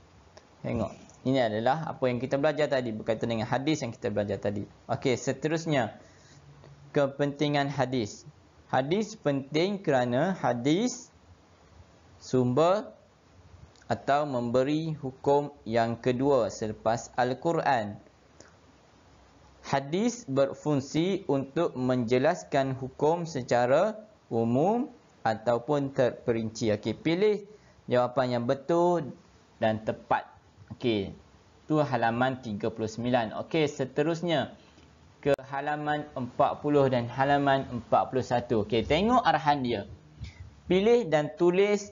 Tengok. Ini adalah apa yang kita belajar tadi berkaitan dengan hadis yang kita belajar tadi. Okey, seterusnya kepentingan hadis. Hadis penting kerana hadis sumber atau memberi hukum yang kedua selepas al-Quran. Hadis berfungsi untuk menjelaskan hukum secara umum ataupun terperinci. Okey, pilih jawapan yang betul dan tepat. Okey, tu halaman 39. Okey, seterusnya ke halaman 40 dan halaman 41. Okey, tengok arahan dia. Pilih dan tulis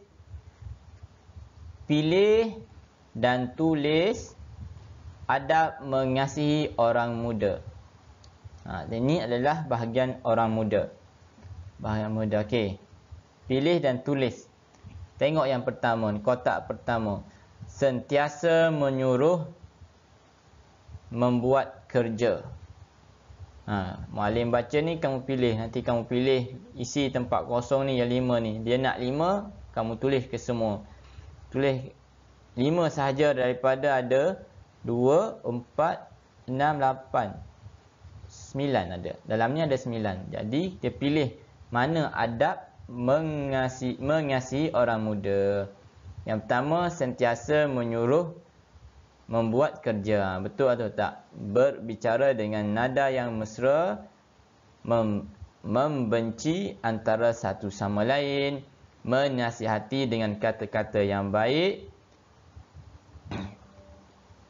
pilih dan tulis adab mengasihi orang muda. Ha, ini adalah bahagian orang muda. Bahagian muda. Okey. Pilih dan tulis. Tengok yang pertama, kotak pertama sentiasa menyuruh membuat kerja. Ha, Mualim baca ni kamu pilih. Nanti kamu pilih isi tempat kosong ni yang lima ni. Dia nak lima, kamu tulis ke semua. Tulis lima sahaja daripada ada dua, empat, enam, lapan. Sembilan ada. Dalamnya ada sembilan. Jadi dia pilih mana adab mengasihi mengasi orang muda. Yang pertama sentiasa menyuruh membuat kerja. Betul atau tak? Berbicara dengan nada yang mesra mem- membenci antara satu sama lain, menasihati dengan kata-kata yang baik.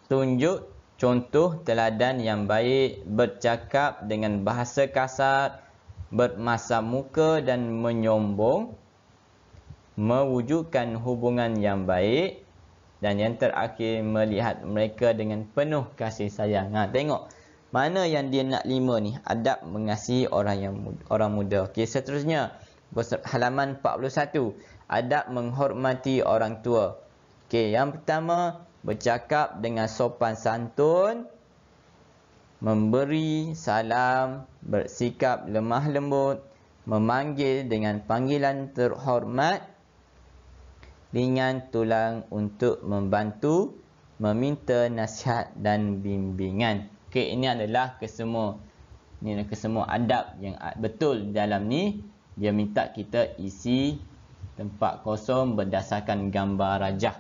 Tunjuk contoh teladan yang baik, bercakap dengan bahasa kasar, bermasa muka dan menyombong mewujudkan hubungan yang baik dan yang terakhir melihat mereka dengan penuh kasih sayang. Ha tengok mana yang dia nak lima ni adab mengasihi orang yang orang muda. Okey seterusnya halaman 41 adab menghormati orang tua. Okey yang pertama bercakap dengan sopan santun memberi salam bersikap lemah lembut memanggil dengan panggilan terhormat ringan tulang untuk membantu meminta nasihat dan bimbingan. Okey, ini adalah kesemua ini adalah kesemua adab yang betul dalam ni. Dia minta kita isi tempat kosong berdasarkan gambar rajah.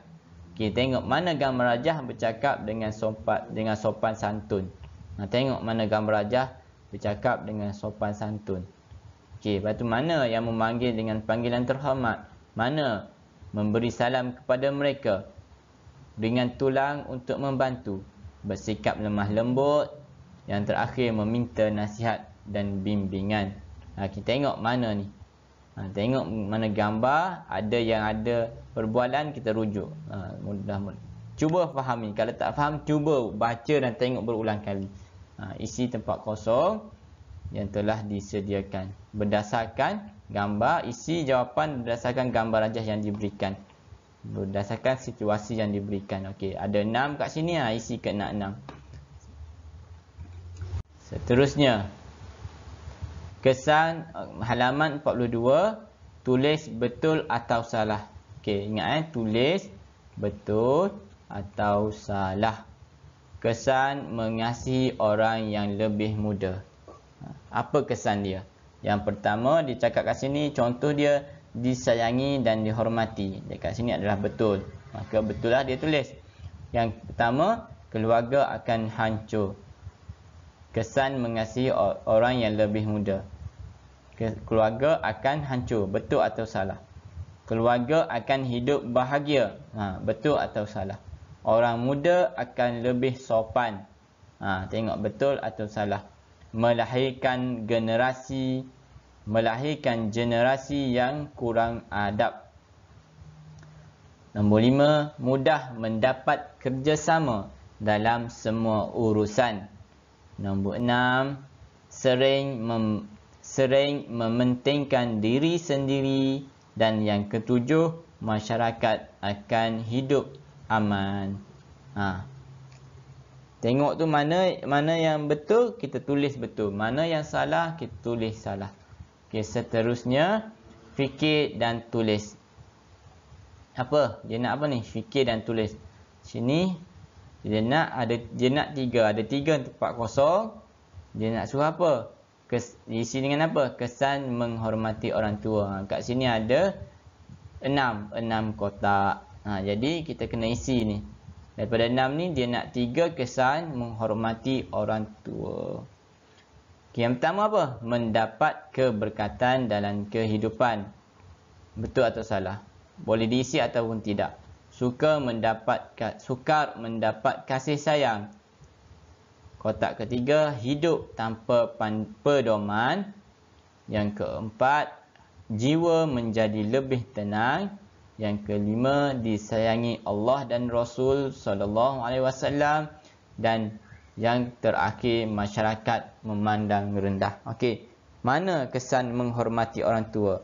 Okey, tengok mana gambar rajah bercakap dengan sopan dengan sopan santun. Ha, tengok mana gambar rajah bercakap dengan sopan santun. Okey, lepas tu mana yang memanggil dengan panggilan terhormat? Mana memberi salam kepada mereka dengan tulang untuk membantu, bersikap lemah lembut, yang terakhir meminta nasihat dan bimbingan. Ha, kita tengok mana ni. Ha, tengok mana gambar, ada yang ada perbualan, kita rujuk. Ha, mudah, mudah. Cuba fahami. Kalau tak faham, cuba baca dan tengok berulang kali. Ha, isi tempat kosong yang telah disediakan berdasarkan gambar isi jawapan berdasarkan gambar rajah yang diberikan berdasarkan situasi yang diberikan okey ada enam kat sini ah isi kena enam seterusnya kesan eh, halaman 42 tulis betul atau salah okey ingat eh tulis betul atau salah kesan mengasihi orang yang lebih muda ha, apa kesan dia yang pertama cakap kat sini contoh dia disayangi dan dihormati. Dia kat sini adalah betul. Maka betul lah dia tulis. Yang pertama keluarga akan hancur. Kesan mengasihi orang yang lebih muda. Keluarga akan hancur, betul atau salah? Keluarga akan hidup bahagia. Ha, betul atau salah? Orang muda akan lebih sopan. Ha, tengok betul atau salah? melahirkan generasi melahirkan generasi yang kurang adab. Nombor lima, mudah mendapat kerjasama dalam semua urusan. Nombor enam, sering, mem, sering mementingkan diri sendiri. Dan yang ketujuh, masyarakat akan hidup aman. Haa. Tengok tu mana mana yang betul kita tulis betul, mana yang salah kita tulis salah. Okey, seterusnya fikir dan tulis. Apa? Dia nak apa ni? Fikir dan tulis. Sini dia nak ada dia nak 3, ada 3 tempat kosong. Dia nak suruh apa? Kes, isi dengan apa? Kesan menghormati orang tua. Ha, kat sini ada enam enam kotak. Ha, jadi kita kena isi ni. Daripada enam ni, dia nak tiga kesan menghormati orang tua. Okay, yang pertama apa? Mendapat keberkatan dalam kehidupan. Betul atau salah? Boleh diisi ataupun tidak. Suka mendapat, sukar mendapat kasih sayang. Kotak ketiga, hidup tanpa pedoman. Yang keempat, jiwa menjadi lebih tenang yang kelima disayangi Allah dan Rasul sallallahu alaihi wasallam dan yang terakhir masyarakat memandang rendah. Okey, mana kesan menghormati orang tua?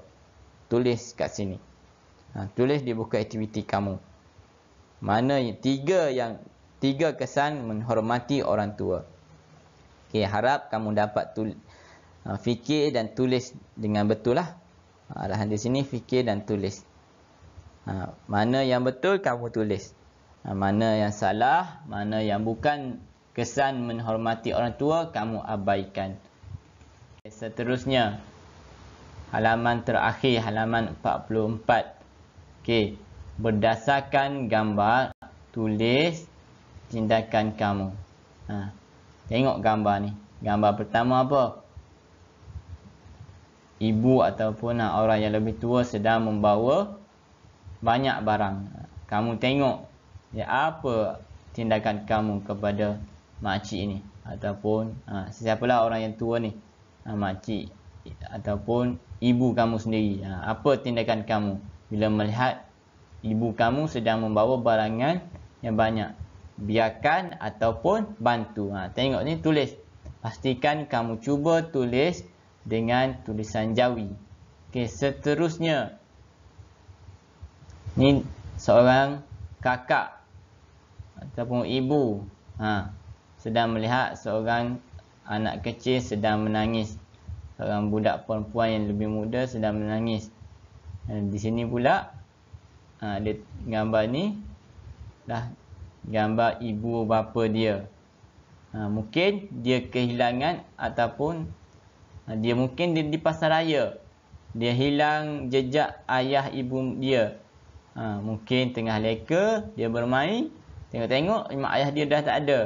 Tulis kat sini. Ha, tulis di buku aktiviti kamu. Mana yang, tiga yang tiga kesan menghormati orang tua? Okey, harap kamu dapat tu, ha, fikir dan tulis dengan betul lah. Alahan ha, di sini fikir dan tulis. Ha, mana yang betul kamu tulis. Ha, mana yang salah, mana yang bukan kesan menghormati orang tua kamu abaikan. Okay, eh, seterusnya halaman terakhir halaman 44. Okey, berdasarkan gambar tulis tindakan kamu. Ha. Tengok gambar ni. Gambar pertama apa? Ibu ataupun orang yang lebih tua sedang membawa banyak barang. Kamu tengok ya apa tindakan kamu kepada makcik ini, ataupun ha, sesiapalah orang yang tua ni. Ha, makcik ataupun ibu kamu sendiri. Ha, apa tindakan kamu bila melihat ibu kamu sedang membawa barangan yang banyak? Biarkan ataupun bantu. Ha, tengok ni tulis. Pastikan kamu cuba tulis dengan tulisan jawi. Okay, seterusnya ini seorang kakak ataupun ibu ha, sedang melihat seorang anak kecil sedang menangis. Seorang budak perempuan yang lebih muda sedang menangis. Dan di sini pula ha, dia, gambar ni dah gambar ibu bapa dia. Ha, mungkin dia kehilangan ataupun ha, dia mungkin dia di pasaraya. Dia hilang jejak ayah ibu dia. Ha, mungkin tengah leka, dia bermain. Tengok-tengok, mak ayah dia dah tak ada.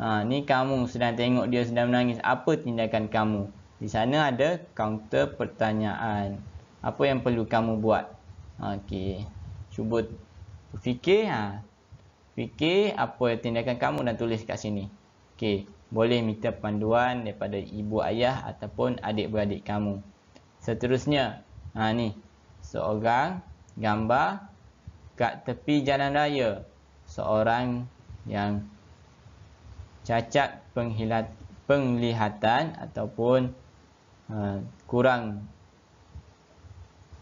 Ha, ni kamu sedang tengok dia sedang menangis. Apa tindakan kamu? Di sana ada kaunter pertanyaan. Apa yang perlu kamu buat? Okey. Cuba fikir. Ha. Fikir apa yang tindakan kamu dan tulis kat sini. Okey. Boleh minta panduan daripada ibu ayah ataupun adik-beradik kamu. Seterusnya. Ha, ni. Seorang gambar kat tepi jalan raya seorang yang cacat penghilat, penglihatan ataupun uh, kurang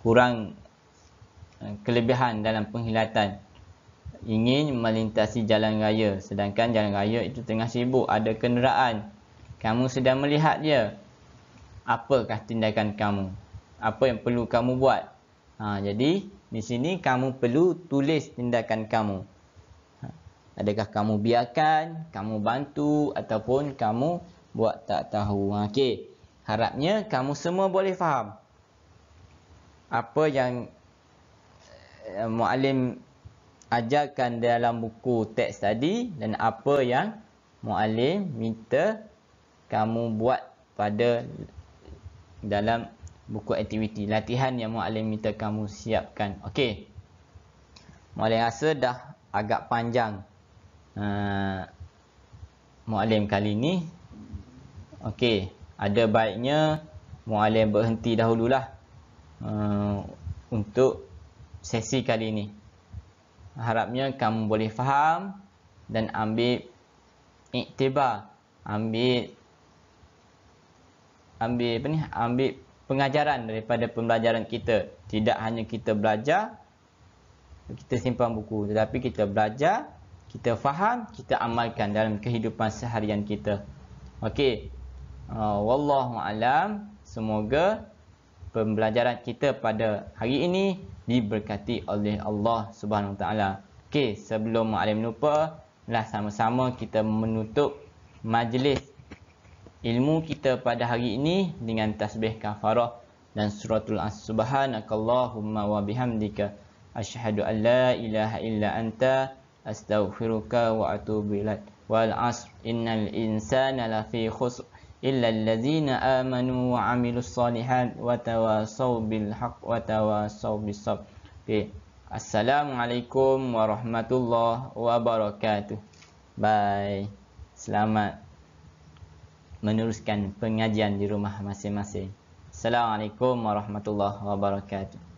kurang uh, kelebihan dalam penglihatan ingin melintasi jalan raya sedangkan jalan raya itu tengah sibuk ada kenderaan kamu sedang melihat dia apakah tindakan kamu apa yang perlu kamu buat ha, jadi di sini kamu perlu tulis tindakan kamu. Ha. Adakah kamu biarkan, kamu bantu ataupun kamu buat tak tahu. Ha, okey. Harapnya kamu semua boleh faham. Apa yang eh, muallim ajarkan dalam buku teks tadi dan apa yang muallim minta kamu buat pada dalam buku aktiviti latihan yang Mu'alim minta kamu siapkan. Okey. Mu'alim rasa dah agak panjang. Uh, eh, Mu'alim kali ni. Okey. Ada baiknya Mu'alim berhenti dahululah. Uh, untuk sesi kali ni. Harapnya kamu boleh faham dan ambil iktibar. Ambil ambil apa ni? Ambil pengajaran daripada pembelajaran kita. Tidak hanya kita belajar, kita simpan buku. Tetapi kita belajar, kita faham, kita amalkan dalam kehidupan seharian kita. Okey. Uh, Wallahu'alam. Semoga pembelajaran kita pada hari ini diberkati oleh Allah Subhanahu Taala. Okey, sebelum maklum lupa, lah sama-sama kita menutup majlis ilmu kita pada hari ini dengan tasbih kafarah dan suratul subhanakallahumma wa bihamdika asyhadu an ilaha illa anta astaghfiruka wa atubu ilaik wal asr innal insana lafi khusr illa alladhina amanu wa amilus salihat wa tawasaw bil haqq wa tawasaw bis sabr okay. assalamualaikum warahmatullahi wabarakatuh bye selamat meneruskan pengajian di rumah masing-masing. Assalamualaikum warahmatullahi wabarakatuh.